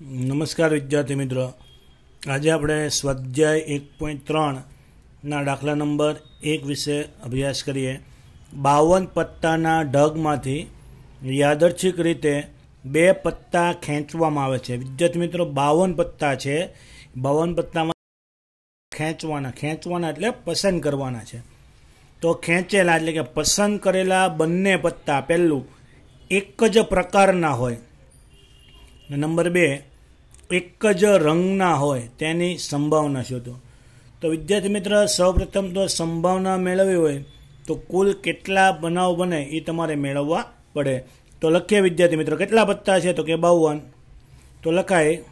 નમસ્કાર વિદ્યાર્થી મિત્ર આજે આપણે સ્વાધ્યાય એક પોઈન્ટ ત્રણના દાખલા નંબર એક વિશે અભ્યાસ કરીએ બાવન પત્તાના ઢગમાંથી યાદર્છિક રીતે બે પત્તા ખેંચવામાં આવે છે વિદ્યાર્થી મિત્રો બાવન પત્તા છે બાવન પત્તામાં ખેંચવાના ખેંચવાના એટલે પસંદ કરવાના છે તો ખેંચેલા એટલે કે પસંદ કરેલા બંને પત્તા પહેલું એક જ પ્રકારના હોય નંબર બે એક જ રંગના હોય તેની સંભાવના શોધો તો વિદ્યાર્થી મિત્ર સૌપ્રથમ તો સંભાવના મેળવવી હોય તો કુલ કેટલા બનાવ બને એ તમારે મેળવવા પડે તો લખીએ વિદ્યાર્થી મિત્રો કેટલા પત્તા છે તો કે બાવન તો લખાય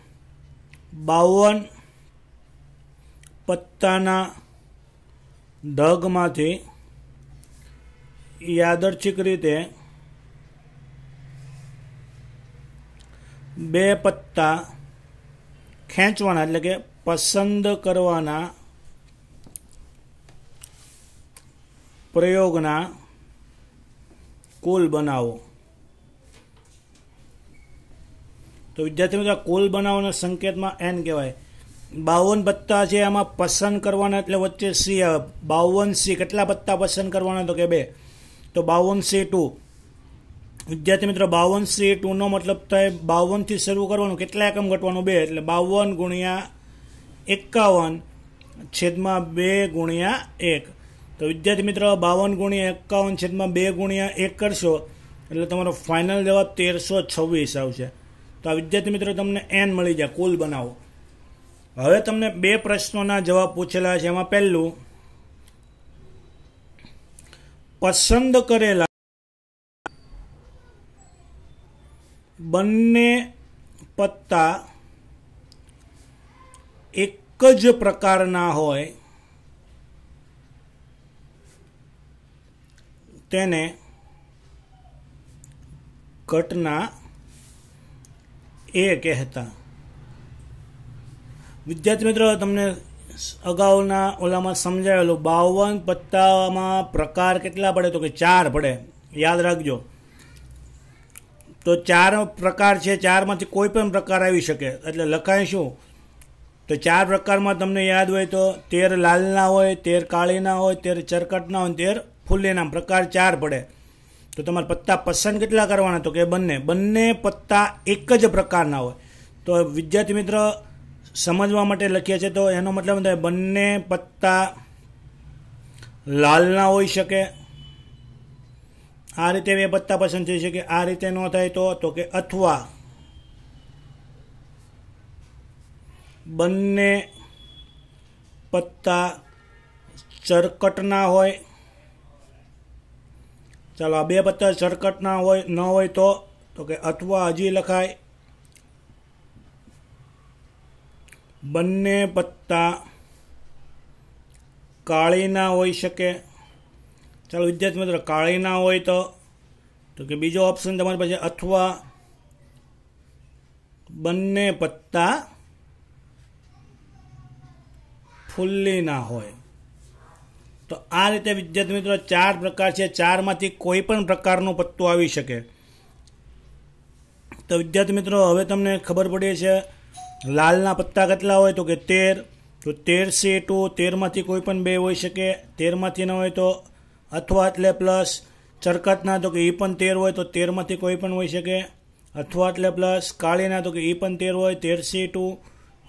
બાવન પત્તાના ઢગમાંથી યાદર્શિક રીતે બે પત્તા ખેંચવાના એટલે કે પસંદ કરવાના પ્રયોગના કુલ બનાવો તો વિદ્યાર્થી મિત્રો કુલ બનાવોના સંકેતમાં એન કહેવાય બાવન પત્તા છે એમાં પસંદ કરવાના એટલે વચ્ચે સી આવે બાવન સી કેટલા પત્તા પસંદ કરવાના તો કે બે તો બાવન સી ટુ વિદ્યાર્થી મિત્રો બાવન સી ટુનો મતલબ થાય બાવનથી શરૂ કરવાનું કેટલા એકમ ઘટવાનું બે એટલે બાવન ગુણ્યા એકાવન છેદમાં બે ગુણ્યા એક તો વિદ્યાર્થી મિત્રો બાવન ગુણ્યા એકાવન છેદમાં બે ગુણ્યા એક કરશો એટલે તમારો ફાઇનલ જવાબ તેરસો છવ્વીસ આવશે તો આ વિદ્યાર્થી મિત્રો તમને એન મળી જાય કુલ બનાવો હવે તમને બે પ્રશ્નોના જવાબ પૂછેલા છે એમાં પહેલું પસંદ કરેલા બંને પત્તા એક જ પ્રકારના હોય તેને ઘટના એ કહેતા વિદ્યાર્થી મિત્રો તમને અગાઉના ઓલામાં સમજાવેલું બાવન પત્તામાં પ્રકાર કેટલા પડે તો કે ચાર પડે યાદ રાખજો તો ચાર પ્રકાર છે ચારમાંથી કોઈ પણ પ્રકાર આવી શકે એટલે લખાય શું તો ચાર પ્રકારમાં તમને યાદ હોય તો તેર લાલના હોય તેર કાળીના હોય તેર ચરકટના હોય તેર ફૂલ્લીના પ્રકાર ચાર પડે તો તમારે પત્તા પસંદ કેટલા કરવાના તો કે બંને બંને પત્તા એક જ પ્રકારના હોય તો વિદ્યાર્થી મિત્ર સમજવા માટે લખીએ છીએ તો એનો મતલબ થાય બંને પત્તા લાલના હોઈ શકે આ રીતે બે પત્તા પસંદ થઈ શકે આ રીતે ન થાય તો તો કે અથવા બંને પત્તા ચરકટના હોય ચાલો આ બે પત્તા ચરકટના હોય ન હોય તો તો કે અથવા હજી લખાય બંને પત્તા કાળીના હોઈ શકે ચાલો વિદ્યાર્થી મિત્રો કાળી ના હોય તો તો કે બીજો ઓપ્શન તમારી પાસે અથવા બંને પત્તા ફુલ્લી ના હોય તો આ રીતે વિદ્યાર્થી મિત્રો ચાર પ્રકાર છે ચારમાંથી કોઈ પણ પ્રકારનો પત્તો આવી શકે તો વિદ્યાર્થી મિત્રો હવે તમને ખબર પડે છે લાલના પત્તા કેટલા હોય તો કે તેર તો તેર સે ટુ તેરમાંથી કોઈ પણ બે હોઈ શકે તેરમાંથી ન હોય તો અથવા એટલે પ્લસ ચરકટના તો કે એ પણ તેર હોય તો તેરમાંથી કોઈ પણ હોઈ શકે અથવા એટલે પ્લસ કાળીના તો કે એ પણ તેર હોય તેરસી ટુ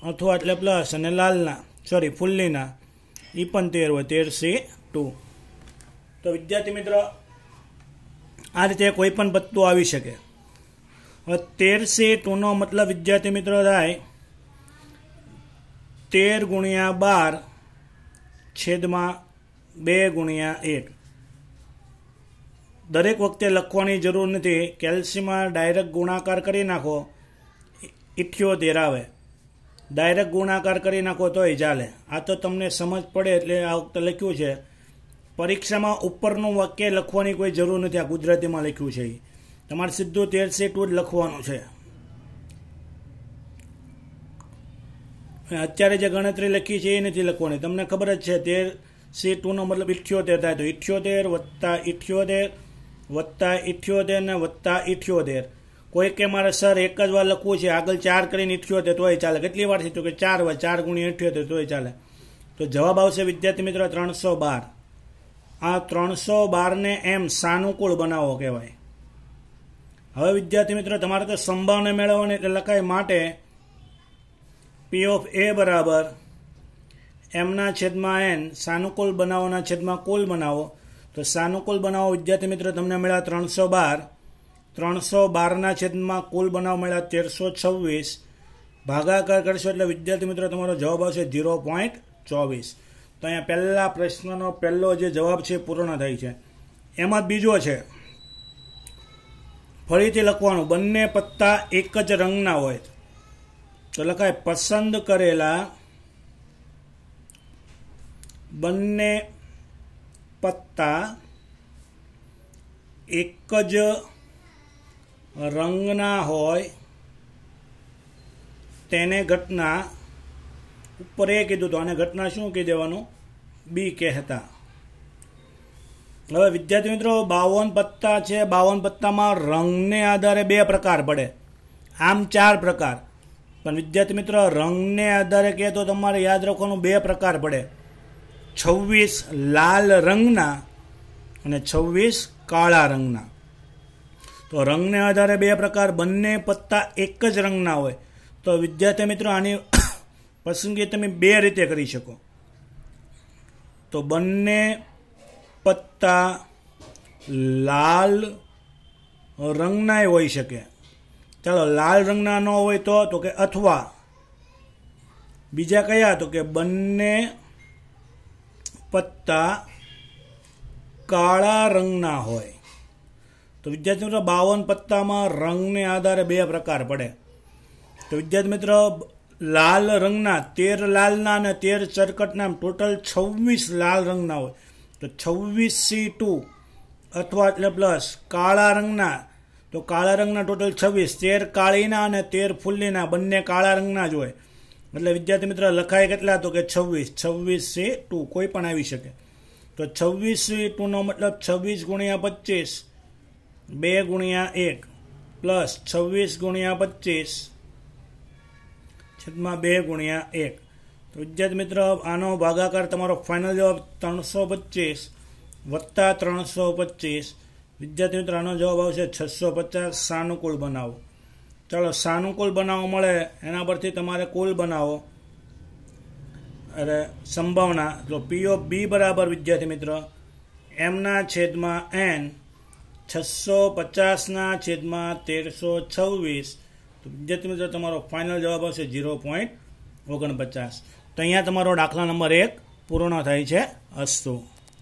અથવા એટલે પ્લસ અને લાલના સોરી ફુલ્લીના એ પણ તેર હોય તેરસી ટુ તો વિદ્યાર્થી મિત્ર આ રીતે કોઈ પણ પત્તું આવી શકે હવે તેરસી ટુનો મતલબ વિદ્યાર્થી મિત્રો થાય તેર ગુણ્યા બાર છેદમાં બે ગુણ્યા એક દરેક વખતે લખવાની જરૂર નથી કેલ્સીમાં ડાયરેક્ટ ગુણાકાર કરી નાખો ઇઠ્યોતેર આવે ડાયરેક્ટ ગુણાકાર કરી નાખો તો તોય ચાલે આ તો તમને સમજ પડે એટલે આ વખતે લખ્યું છે પરીક્ષામાં ઉપરનું વાક્ય લખવાની કોઈ જરૂર નથી આ ગુજરાતીમાં લખ્યું છે તમારે સીધું તેરસી ટુ જ લખવાનું છે અત્યારે જે ગણતરી લખી છે એ નથી લખવાની તમને ખબર જ છે તેર સી ટુનો મતલબ ઇઠ્યોતેર થાય તો ઇઠ્યોતેર વત્તા ઇઠ્યોતેર વત્તા ઇઠ્યોતેર ને વત્તા ઇઠ્યોતેર કોઈ કે મારે સર એક જ વાર લખવું છે આગળ ચાર કરીને ઇઠ્યોતેર તોય ચાલે કેટલી વાર થયું તો કે ચાર વાર ચાર ગુણ્યા ઇઠ્યોતેર તોય ચાલે તો જવાબ આવશે વિદ્યાર્થી મિત્રો ત્રણસો બાર આ ત્રણસો બારને એમ સાનુકૂળ બનાવો કહેવાય હવે વિદ્યાર્થી મિત્રો તમારે તો સંભાવના મેળવવાની એટલે લખાય માટે પી ઓફ એ બરાબર એમના છેદમાં એન સાનુકૂળ બનાવોના છેદમાં કુલ બનાવો તો સાનુકૂળ બનાવો વિદ્યાર્થી મિત્રો તમને મળ્યા ત્રણસો બાર ત્રણસો બારના છેદમાં કુલ બનાવ મળ્યા તેરસો છવ્વીસ ભાગાકાર કરશો એટલે વિદ્યાર્થી મિત્રો તમારો જવાબ આવશે ઝીરો પોઈન્ટ ચોવીસ તો અહીંયા પહેલા પ્રશ્નનો પહેલો જે જવાબ છે પૂર્ણ થાય છે એમાં બીજો છે ફરીથી લખવાનું બંને પત્તા એક જ રંગના હોય તો લખાય પસંદ કરેલા બંને પત્તા એક જ રંગના હોય તેને ઘટના ઉપર એ કીધું હતું આને ઘટના શું કહી દેવાનું બી કહેતા હવે વિદ્યાર્થી મિત્રો બાવન પત્તા છે બાવન પત્તામાં રંગને આધારે બે પ્રકાર પડે આમ ચાર પ્રકાર પણ વિદ્યાર્થી મિત્રો રંગને આધારે કહે તો તમારે યાદ રાખવાનું બે પ્રકાર પડે છવ્વીસ લાલ રંગના અને છવ્વીસ કાળા રંગના તો રંગને આધારે બે પ્રકાર બંને પત્તા એક જ રંગના હોય તો વિદ્યાર્થી મિત્રો આની પસંદગી તમે બે રીતે કરી શકો તો બંને પત્તા લાલ રંગનાય હોઈ શકે ચાલો લાલ રંગના ન હોય તો તો કે અથવા બીજા કયા તો કે બંને પત્તા કાળા રંગના હોય તો વિદ્યાર્થી મિત્રો બાવન પત્તામાં રંગને આધારે બે પ્રકાર પડે તો વિદ્યાર્થી મિત્રો લાલ રંગના તેર લાલના અને તેર ચરકટના ટોટલ છવ્વીસ લાલ રંગના હોય તો છવ્વીસ સી ટુ અથવા એટલે પ્લસ કાળા રંગના તો કાળા રંગના ટોટલ છવ્વીસ તેર કાળીના અને તેર ફુલ્લીના બંને કાળા રંગના જ હોય મતલબ વિદ્યાર્થી મિત્ર લખાય કેટલા તો કે છવ્વીસ છવ્વીસ સી ટુ કોઈ પણ આવી શકે તો છવ્વીસ સી ટુનો મતલબ છવ્વીસ ગુણ્યા પચીસ બે ગુણ્યા એક પ્લસ છવ્વીસ ગુણ્યા પચીસ છેદમાં બે ગુણ્યા એક તો વિદ્યાર્થી મિત્ર આનો ભાગાકાર તમારો ફાઇનલ જવાબ ત્રણસો પચીસ વત્તા ત્રણસો પચીસ વિદ્યાર્થી મિત્ર આનો જવાબ આવશે છસો પચાસ સાનુકૂળ બનાવો ચાલો સાનુકૂળ બનાવો મળે એના પરથી તમારે કુલ બનાવો અરે સંભાવના જો પી ઓફ બી બરાબર વિદ્યાર્થી મિત્ર એમના છેદમાં એન છસો પચાસના છેદમાં તેરસો છવ્વીસ તો વિદ્યાર્થી મિત્ર તમારો ફાઇનલ જવાબ આવશે ઝીરો પોઈન્ટ ઓગણપચાસ તો અહીંયા તમારો દાખલા નંબર એક પૂર્ણ થાય છે અસ્તુ